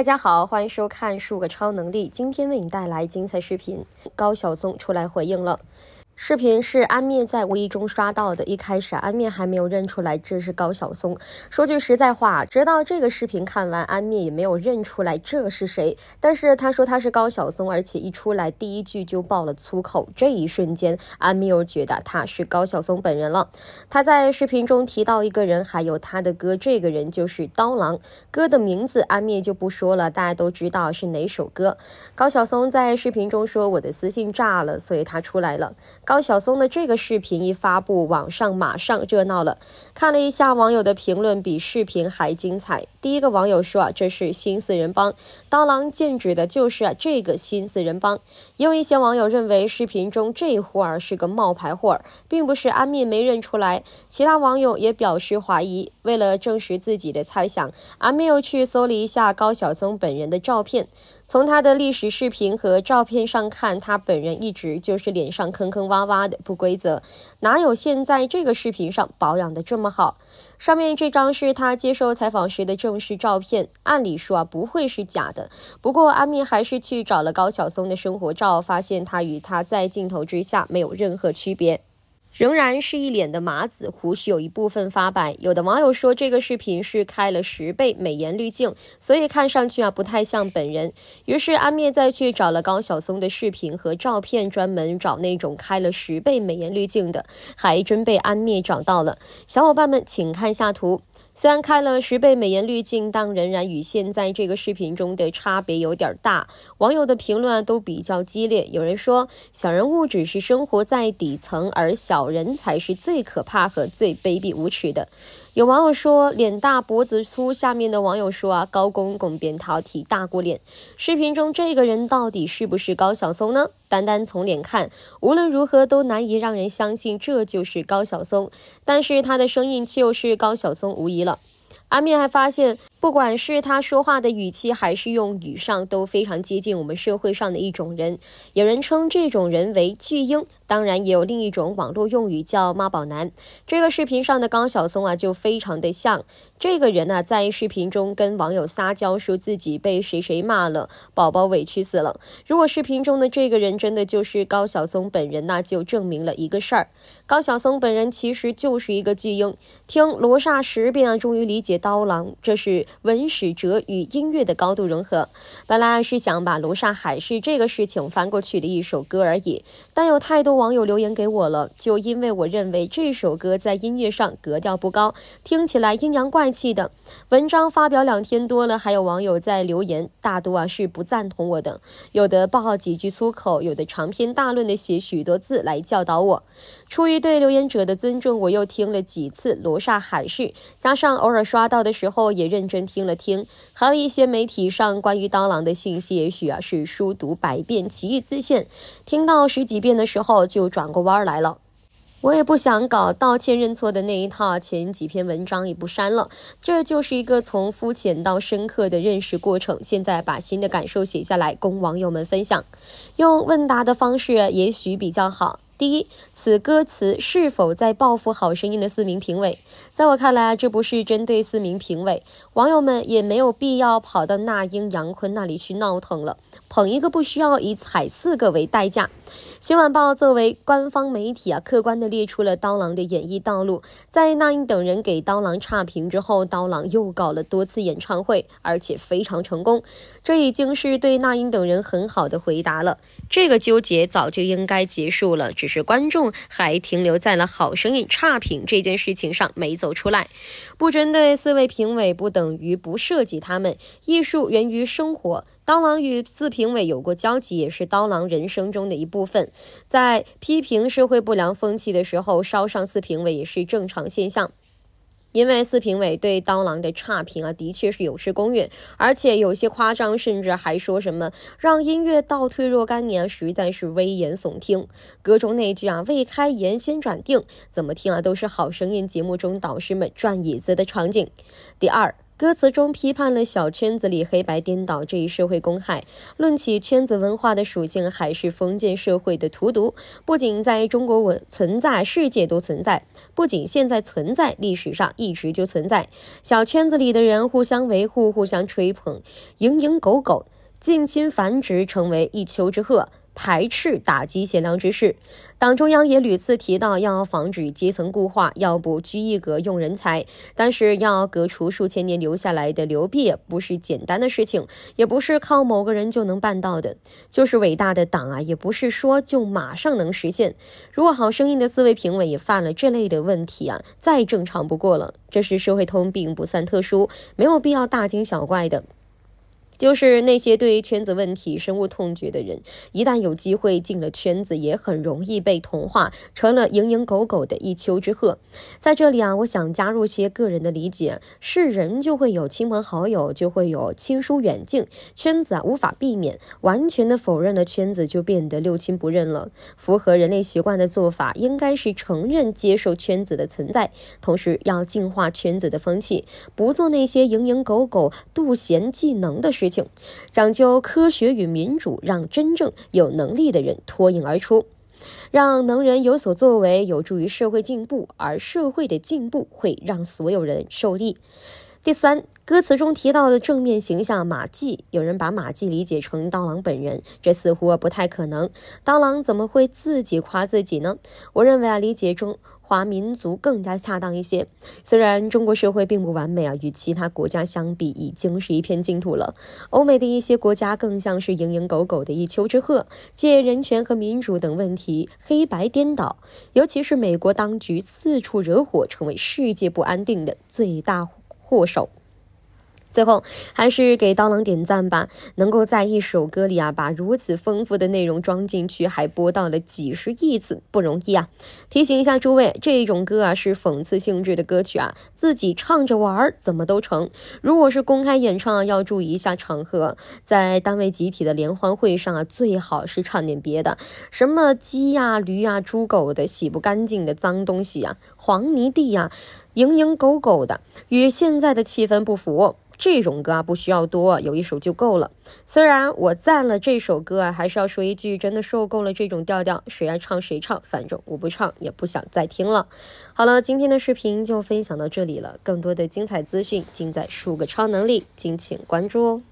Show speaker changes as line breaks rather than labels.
大家好，欢迎收看《数个超能力》，今天为你带来精彩视频。高晓松出来回应了。视频是安灭在无意中刷到的，一开始安灭还没有认出来这是高晓松。说句实在话，直到这个视频看完，安灭也没有认出来这是谁。但是他说他是高晓松，而且一出来第一句就爆了粗口。这一瞬间，安灭又觉得他是高晓松本人了。他在视频中提到一个人，还有他的歌，这个人就是刀郎。歌的名字安灭就不说了，大家都知道是哪首歌。高晓松在视频中说：“我的私信炸了，所以他出来了。”高晓松的这个视频一发布，网上马上热闹了。看了一下网友的评论，比视频还精彩。第一个网友说啊，这是新四人帮，刀郎剑指的就是啊这个新四人帮。也有一些网友认为视频中这货儿是个冒牌货儿，并不是阿密没认出来。其他网友也表示怀疑。为了证实自己的猜想，阿密又去搜了一下高晓松本人的照片。从他的历史视频和照片上看，他本人一直就是脸上坑坑洼洼的不规则，哪有现在这个视频上保养的这么好？上面这张是他接受采访时的正式照片，按理说啊不会是假的，不过阿密还是去找了高晓松的生活照，发现他与他在镜头之下没有任何区别。仍然是一脸的麻子，胡须有一部分发白。有的网友说这个视频是开了十倍美颜滤镜，所以看上去啊不太像本人。于是阿灭再去找了高晓松的视频和照片，专门找那种开了十倍美颜滤镜的，还真被阿灭找到了。小伙伴们，请看下图。虽然开了十倍美颜滤镜，但仍然与现在这个视频中的差别有点大。网友的评论都比较激烈，有人说小人物只是生活在底层，而小人才是最可怕和最卑鄙无耻的。有网友说脸大脖子粗，下面的网友说啊高公公扁桃体大过脸。视频中这个人到底是不是高晓松呢？单单从脸看，无论如何都难以让人相信这就是高晓松，但是他的声音就是高晓松无疑了。阿面还发现。不管是他说话的语气，还是用语上，都非常接近我们社会上的一种人。有人称这种人为“巨婴”，当然也有另一种网络用语叫“妈宝男”。这个视频上的高晓松啊，就非常的像。这个人呢，在视频中跟网友撒娇，说自己被谁谁骂了，宝宝委屈死了。如果视频中的这个人真的就是高晓松本人，那就证明了一个事儿：高晓松本人其实就是一个巨婴。听罗刹十遍，啊，终于理解刀郎。这是。文史哲与音乐的高度融合，本来是想把《卢沙海是这个事情翻过去的一首歌而已。但有太多网友留言给我了，就因为我认为这首歌在音乐上格调不高，听起来阴阳怪气的。文章发表两天多了，还有网友在留言，大多啊是不赞同我的，有的爆几句粗口，有的长篇大论的写许多字来教导我。出于对留言者的尊重，我又听了几次《罗刹海市》，加上偶尔刷到的时候也认真听了听。还有一些媒体上关于刀郎的信息，也许啊是书读百遍，其义自现，听到十几遍。的时候就转过弯来了。我也不想搞道歉认错的那一套，前几篇文章也不删了。这就是一个从肤浅到深刻的认识过程。现在把新的感受写下来，供网友们分享。用问答的方式也许比较好。第一，此歌词是否在报复《好声音》的四名评委？在我看来这不是针对四名评委，网友们也没有必要跑到那英、杨坤那里去闹腾了。捧一个不需要以踩四个为代价。新晚报作为官方媒体啊，客观的列出了刀郎的演艺道路。在那英等人给刀郎差评之后，刀郎又搞了多次演唱会，而且非常成功，这已经是对那英等人很好的回答了。这个纠结早就应该结束了，只是观众还停留在了《好声音》差评这件事情上没走出来。不针对四位评委，不等于不涉及他们。艺术源于生活，刀郎与四评委有过交集，也是刀郎人生中的一部分。在批评社会不良风气的时候，烧上四评委也是正常现象，因为四评委对刀郎的差评啊，的确是有失公允，而且有些夸张，甚至还说什么让音乐倒退若干年，实在是危言耸听。歌中那句啊“未开言先转腚”，怎么听啊都是《好声音》节目中导师们转椅子的场景。第二。歌词中批判了小圈子里黑白颠倒这一社会公害。论起圈子文化的属性，还是封建社会的荼毒。不仅在中国文存在，世界都存在。不仅现在存在，历史上一直就存在。小圈子里的人互相维护，互相吹捧，蝇营狗苟，近亲繁殖，成为一丘之貉。排斥打击贤良之士，党中央也屡次提到要防止阶层固化，要不拘一格用人才。但是要革除数千年留下来的流弊，不是简单的事情，也不是靠某个人就能办到的。就是伟大的党啊，也不是说就马上能实现。如果《好声音》的四位评委也犯了这类的问题啊，再正常不过了，这是社会通病，不算特殊，没有必要大惊小怪的。就是那些对圈子问题深恶痛绝的人，一旦有机会进了圈子，也很容易被同化，成了蝇营狗苟的一丘之貉。在这里啊，我想加入些个人的理解：是人就会有亲朋好友，就会有亲疏远近，圈子啊无法避免。完全的否认了圈子，就变得六亲不认了。符合人类习惯的做法，应该是承认接受圈子的存在，同时要净化圈子的风气，不做那些蝇营狗苟、妒贤嫉能的事。讲究科学与民主，让真正有能力的人脱颖而出，让能人有所作为，有助于社会进步，而社会的进步会让所有人受利。第三，歌词中提到的正面形象马季，有人把马季理解成刀郎本人，这似乎不太可能。刀郎怎么会自己夸自己呢？我认为啊，理解中。华民族更加恰当一些。虽然中国社会并不完美啊，与其他国家相比，已经是一片净土了。欧美的一些国家更像是蝇营狗苟的一丘之貉，借人权和民主等问题黑白颠倒，尤其是美国当局四处惹火，成为世界不安定的最大祸首。最后还是给刀郎点赞吧，能够在一首歌里啊把如此丰富的内容装进去，还播到了几十亿次，不容易啊！提醒一下诸位，这种歌啊是讽刺性质的歌曲啊，自己唱着玩儿怎么都成。如果是公开演唱啊，要注意一下场合，在单位集体的联欢会上啊，最好是唱点别的，什么鸡呀、驴呀、猪狗的、洗不干净的脏东西呀、黄泥地呀、蝇蝇狗狗的，与现在的气氛不符。这种歌啊不需要多，有一首就够了。虽然我赞了这首歌啊，还是要说一句，真的受够了这种调调，谁爱唱谁唱，反正我不唱，也不想再听了。好了，今天的视频就分享到这里了，更多的精彩资讯尽在数个超能力，敬请关注哦。